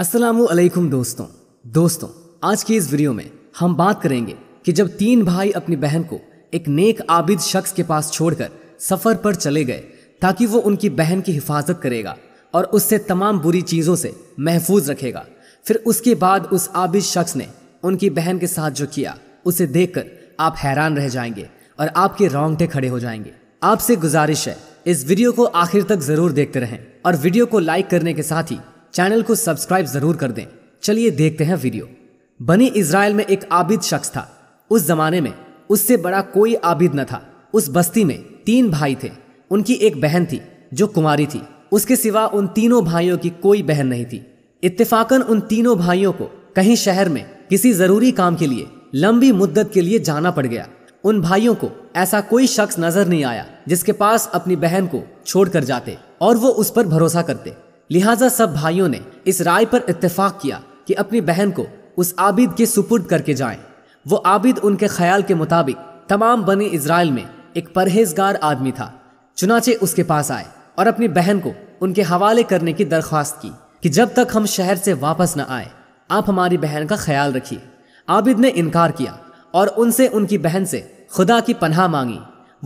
असलम दोस्तों दोस्तों आज की इस वीडियो में हम बात करेंगे कि जब तीन भाई अपनी बहन को एक नेक आबिद शख्स के पास छोड़कर सफ़र पर चले गए ताकि वो उनकी बहन की हिफाजत करेगा और उससे तमाम बुरी चीज़ों से महफूज रखेगा फिर उसके बाद उस आबिद शख्स ने उनकी बहन के साथ जो किया उसे कर आप हैरान रह जाएंगे और आपके रोंगटे खड़े हो जाएंगे आपसे गुजारिश है इस वीडियो को आखिर तक ज़रूर देखते रहें और वीडियो को लाइक करने के साथ ही चैनल को सब्सक्राइब जरूर कर दें चलिए देखते हैं वीडियो बनी इसराइल में एक आबिद शख्स था उस जमाने में उससे बड़ा कोई आबिद न था उस बस्ती में तीन भाई थे उनकी एक बहन थी जो कुमारी थी उसके सिवा उन तीनों भाइयों की कोई बहन नहीं थी इत्तेफाकन उन तीनों भाइयों को कहीं शहर में किसी ज़रूरी काम के लिए लंबी मुद्दत के लिए जाना पड़ गया उन भाइयों को ऐसा कोई शख्स नज़र नहीं आया जिसके पास अपनी बहन को छोड़कर जाते और वो उस पर भरोसा करते लिहाजा सब भाइयों ने इस राय पर इत्तेफाक किया कि अपनी बहन को उस आबिद के सुपुर्द करके जाएं। वो आबिद उनके ख्याल के मुताबिक तमाम बने इसराइल में एक परहेजगार आदमी था चुनाचे उसके पास आए और अपनी बहन को उनके हवाले करने की दरख्वास्त की कि जब तक हम शहर से वापस न आए आप हमारी बहन का ख्याल रखिए आबिद ने इनकार किया और उनसे उनकी बहन से खुदा की पनाह मांगी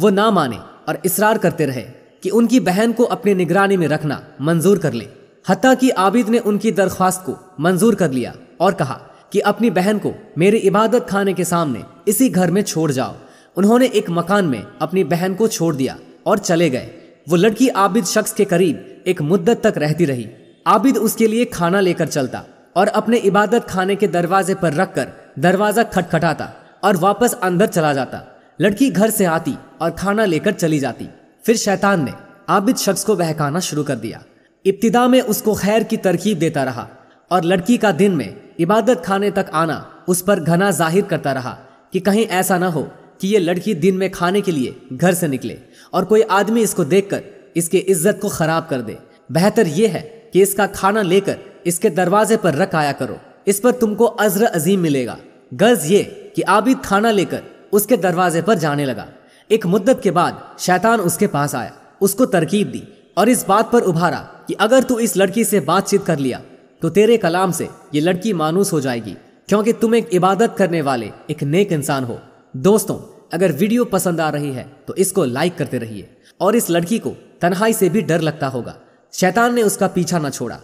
वो ना माने और इसरार करते रहे कि उनकी बहन को अपनी निगरानी में रखना मंजूर कर ले हती कि आबिद ने उनकी दरख्वास्त को मंजूर कर लिया और कहा कि अपनी बहन को मेरे इबादत खाने के सामने इसी घर में छोड़ जाओ उन्होंने एक मकान में अपनी बहन को छोड़ दिया और चले गए वो लड़की आबिद शख्स के करीब एक मुद्दत तक रहती रही आबिद उसके लिए खाना लेकर चलता और अपने इबादत खाने के दरवाजे पर रखकर दरवाज़ा खटखटाता और वापस अंदर चला जाता लड़की घर से आती और खाना लेकर चली जाती फिर शैतान ने आबिद शख्स को बहकाना शुरू कर दिया इब्तदा में उसको खैर की तरकीब देता रहा और लड़की का दिन में इबादत खाने तक आना उस पर घना जाहिर करता रहा कि कहीं ऐसा ना हो कि ये लड़की दिन में खाने के लिए घर से निकले और कोई आदमी इसको देखकर इसके इज्जत को खराब कर दे बेहतर यह है कि इसका खाना लेकर इसके दरवाजे पर रख आया करो इस पर तुमको अज्र अजीम मिलेगा गर्ज ये कि आबिद खाना लेकर उसके दरवाजे पर जाने लगा एक मुद्दत के बाद शैतान उसके पास आया उसको तरकीब दी और इस बात पर उभारा कि अगर तू इस लड़की से बातचीत कर लिया तो तेरे कलाम से ये लड़की मानूस हो जाएगी क्योंकि तुम एक इबादत करने वाले एक नेक इंसान हो दोस्तों अगर वीडियो पसंद आ रही है तो इसको लाइक करते रहिए और इस लड़की को तन्हाई से भी डर लगता होगा शैतान ने उसका पीछा न छोड़ा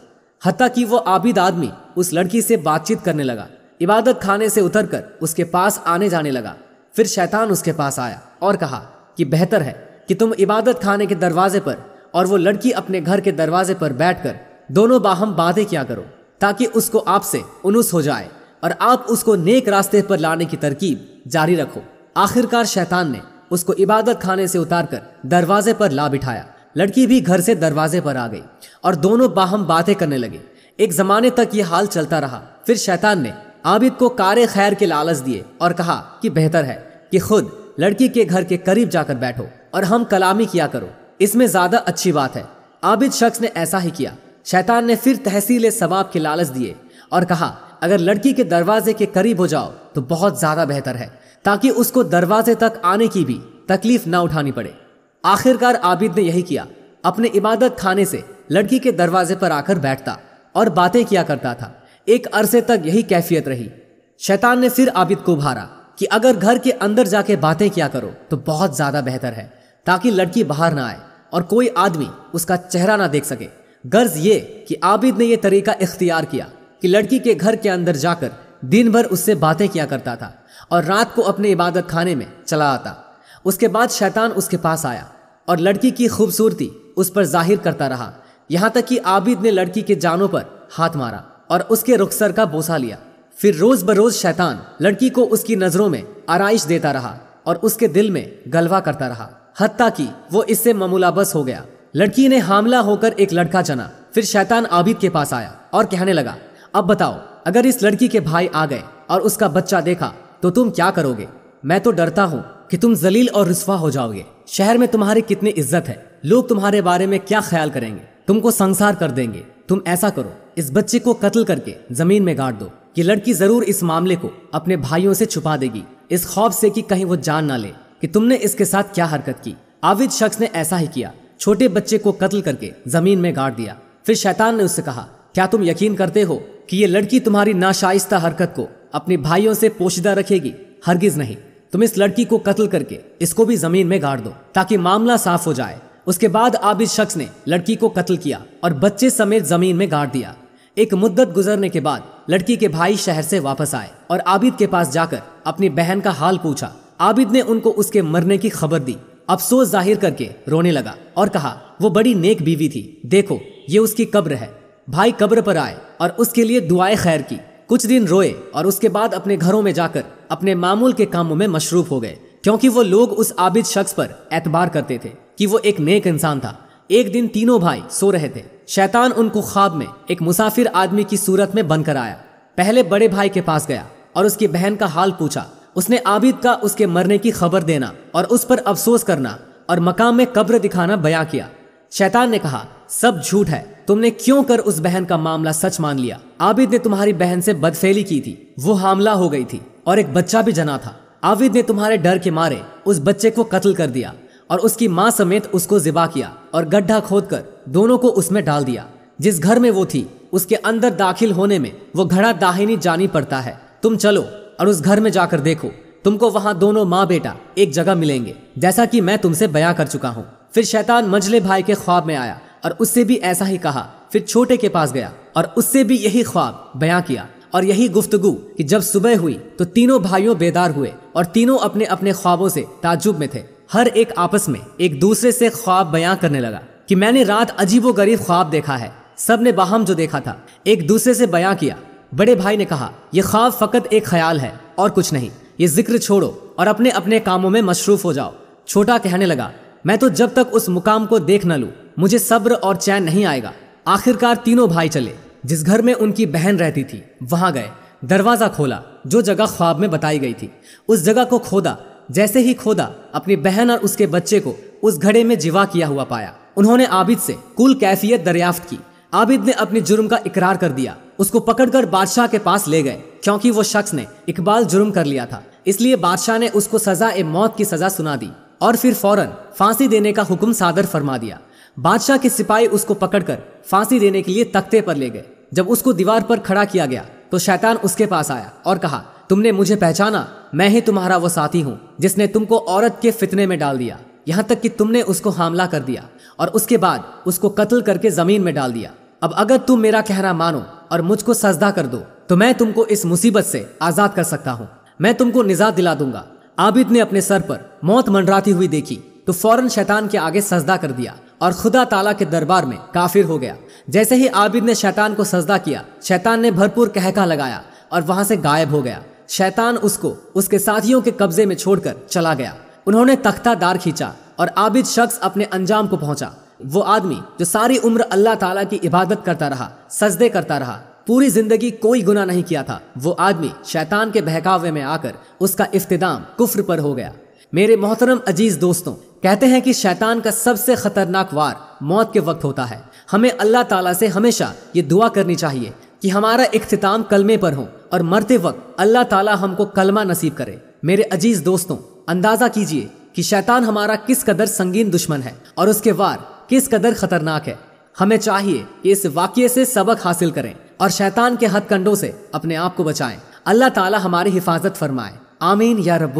हती कि वो आबिद आदमी उस लड़की से बातचीत करने लगा इबादत खाने से उतरकर उसके पास आने जाने लगा फिर शैतान उसके पास आया और कहा कि बेहतर है कि तुम इबादत खाने के दरवाजे पर और वो लड़की अपने घर के दरवाजे पर बैठकर दोनों बाहम बातें किया करो ताकि उसको आपसे उनुस हो जाए और आप उसको नेक रास्ते पर लाने की तरकीब जारी रखो आखिरकार शैतान ने उसको इबादत खाने से उतारकर दरवाजे पर ला बिठाया लड़की भी घर से दरवाजे पर आ गई और दोनों बाहम बातें करने लगे एक जमाने तक ये हाल चलता रहा फिर शैतान ने आबिद को कारे खैर के लालच दिए और कहा कि बेहतर है कि खुद लड़की के घर के करीब जाकर बैठो और हम कलामी किया करो इसमें ज्यादा अच्छी बात है आबिद शख्स ने ऐसा ही किया शैतान ने फिर तहसील सवाब के लालच दिए और कहा अगर लड़की के दरवाजे के करीब हो जाओ तो बहुत ज्यादा बेहतर है ताकि उसको दरवाजे तक आने की भी तकलीफ ना उठानी पड़े आखिरकार आबिद ने यही किया अपने इबादत खाने से लड़की के दरवाजे पर आकर बैठता और बातें किया करता था एक अरसे तक यही कैफियत रही शैतान ने फिर आबिद को उभारा कि अगर घर के अंदर जाके बातें किया करो तो बहुत ज़्यादा बेहतर है ताकि लड़की बाहर ना आए और कोई आदमी उसका चेहरा ना देख सके गर्ज ये कि आबिद ने यह तरीका इख्तियार किया कि लड़की के घर के अंदर जाकर दिन भर उससे बातें किया करता था और रात को अपने इबादत खाने में चला आता उसके बाद शैतान उसके पास आया और लड़की की खूबसूरती उस पर जाहिर करता रहा यहाँ तक कि आबिद ने लड़की के जानों पर हाथ मारा और उसके रुखसर का बोसा लिया फिर रोज बरोज शैतान लड़की को उसकी नजरों में आरइश देता रहा और उसके दिल में गलवा करता रहा हत्या की वो इससे ममूलाबस हो गया लड़की ने हमला होकर एक लड़का जना फिर शैतान आबिद के पास आया और कहने लगा अब बताओ अगर इस लड़की के भाई आ गए और उसका बच्चा देखा तो तुम क्या करोगे मैं तो डरता हूँ कि तुम जलील और रुसवा हो जाओगे शहर में तुम्हारी कितनी इज्जत है लोग तुम्हारे बारे में क्या ख्याल करेंगे तुमको संसार कर देंगे तुम ऐसा करो इस बच्चे को कत्ल करके जमीन में गाड़ दो कि लड़की जरूर इस मामले को अपने भाइयों से छुपा देगी इस खौफ से कि कहीं वो जान ना ले कि तुमने इसके साथ क्या हरकत की आविद शख्स ने ऐसा ही किया छोटे बच्चे को कत्ल करके जमीन में गाड़ दिया फिर शैतान ने उससे कहा क्या तुम यकीन करते हो कि ये लड़की तुम्हारी नाशाइस्ता हरकत को अपने भाइयों से पोषिदा रखेगी हरगिज नहीं तुम इस लड़की को कत्ल करके इसको भी जमीन में गाड़ दो ताकि मामला साफ हो जाए उसके बाद आबिद शख्स ने लड़की को कत्ल किया और बच्चे समेत जमीन में गाड़ दिया एक मुद्दत गुजरने के बाद लड़की के भाई शहर से वापस आए और आबिद के पास जाकर अपनी बहन का हाल पूछा आबिद ने उनको उसके मरने की खबर दी अफसोस जाहिर करके रोने लगा और कहा वो बड़ी नेक बीवी थी देखो ये उसकी कब्र है भाई कब्र पर आए और उसके लिए दुआएं खैर की कुछ दिन रोए और उसके बाद अपने घरों में जाकर अपने मामूल के कामों में मशरूफ हो गए क्योंकि वो लोग उस आबिद शख्स पर एतबार करते थे कि वो एक नेक इंसान था एक दिन तीनों भाई सो रहे थे शैतान उनको ख्वाब में एक मुसाफिर आदमी की सूरत में बनकर आया पहले बड़े भाई के पास गया और उसकी बहन का हाल पूछा उसने आबिद का उसके मरने की खबर देना और उस पर अफसोस करना और मकाम में कब्र दिखाना बयां किया शैतान ने कहा सब झूठ है तुमने क्यों कर उस बहन का मामला सच मान लिया आबिद ने तुम्हारी बहन से बदफेली की थी वो हमला हो गई थी और एक बच्चा भी जना था आबिद ने तुम्हारे डर के मारे उस बच्चे को कत्ल कर दिया और उसकी माँ समेत उसको जिबा किया और गड्ढा खोदकर दोनों को उसमें डाल दिया जिस घर में वो थी उसके अंदर दाखिल होने में वो घड़ा दाहिनी जानी पड़ता है तुम चलो और उस घर में जाकर देखो तुमको वहां दोनों माँ बेटा एक जगह मिलेंगे जैसा कि मैं तुमसे बयां कर चुका हूँ फिर शैतान मंजले भाई के ख्वाब में आया और उससे भी ऐसा ही कहा फिर छोटे के पास गया और उससे भी यही ख्वाब बयां किया और यही गुफ्तगु कि जब सुबह हुई तो तीनों भाइयों बेदार हुए और तीनों अपने अपने ख्वाबों से ताजुब में थे हर एक आपस में एक दूसरे से ख्वाब बयां करने लगा कि मैंने रात अजीबो गरीब ख्वाब देखा है सब ने बाहम जो देखा था एक दूसरे से बयां किया बड़े भाई ने कहा यह ख्वाब फकत एक ख्याल है और कुछ नहीं ये जिक्र छोड़ो और अपने अपने कामों में मशरूफ हो जाओ छोटा कहने लगा मैं तो जब तक उस मुकाम को देख न लू मुझे सब्र और चैन नहीं आएगा आखिरकार तीनों भाई चले जिस घर में उनकी बहन रहती थी वहां गए दरवाजा खोला जो जगह ख्वाब में बताई गई थी उस जगह को खोदा जैसे ही खोदा अपनी बहन और उसके बच्चे को उस घड़े में जिवा किया हुआ पाया उन्होंने आबिद से कुल कैफियत दरियाफ्त की आबिद ने अपने जुर्म का इकरार कर दिया उसको पकड़कर बादशाह के पास ले गए क्योंकि वो शख्स ने इकबाल जुर्म कर लिया था इसलिए बादशाह ने उसको सजा ए मौत की सजा सुना दी और फिर फौरन फांसी देने का हुक्म सादर फरमा दिया बादशाह के सिपाही उसको पकड़कर फांसी देने के लिए तख्ते पर ले गए जब उसको दीवार पर खड़ा किया गया तो शैतान उसके पास आया और कहा तुमने मुझे पहचाना मैं ही तुम्हारा वो साथी हूँ जिसने तुमको औरत के फितने में डाल दिया यहाँ तक कि तुमने उसको हमला कर दिया और उसके बाद उसको कत्ल करके ज़मीन में डाल दिया अब अगर तुम मेरा कहना मानो और मुझको सजदा कर दो तो मैं तुमको इस मुसीबत से आज़ाद कर सकता हूँ मैं तुमको निजात दिला दूंगा आबिद ने अपने सर पर मौत मंडराती हुई देखी तो फौरन शैतान के आगे सजदा कर दिया और खुदा ताला के दरबार में काफिर हो गया जैसे ही आबिद ने शैतान को सजदा किया शैतान ने भरपूर कहका लगाया और वहां से गायब हो गया शैतान उसको उसके साथियों के कब्जे में छोड़कर चला गया उन्होंने तख्ता दार खींचा और आबिद शख्स अपने अंजाम को पहुंचा वो आदमी जो सारी उम्र अल्लाह ताला की इबादत करता रहा सजदे करता रहा पूरी जिंदगी कोई गुना नहीं किया था वो आदमी शैतान के बहकावे में आकर उसका इफ्तदाम कुफ्र पर हो गया मेरे मोहतरम अजीज दोस्तों कहते हैं कि शैतान का सबसे खतरनाक वार मौत के वक्त होता है हमें अल्लाह ताला से हमेशा ये दुआ करनी चाहिए कि हमारा इख्तिताम कलमे पर हो और मरते वक्त अल्लाह ताला हमको कलमा नसीब करे मेरे अजीज दोस्तों अंदाज़ा कीजिए कि शैतान हमारा किस कदर संगीन दुश्मन है और उसके वार किस कदर खतरनाक है हमें चाहिए कि इस वाक्य से सबक हासिल करें और शैतान के हथकंडों से अपने आप को बचाएं अल्लाह ताला हमारी हिफाजत फरमाए आमीन या रब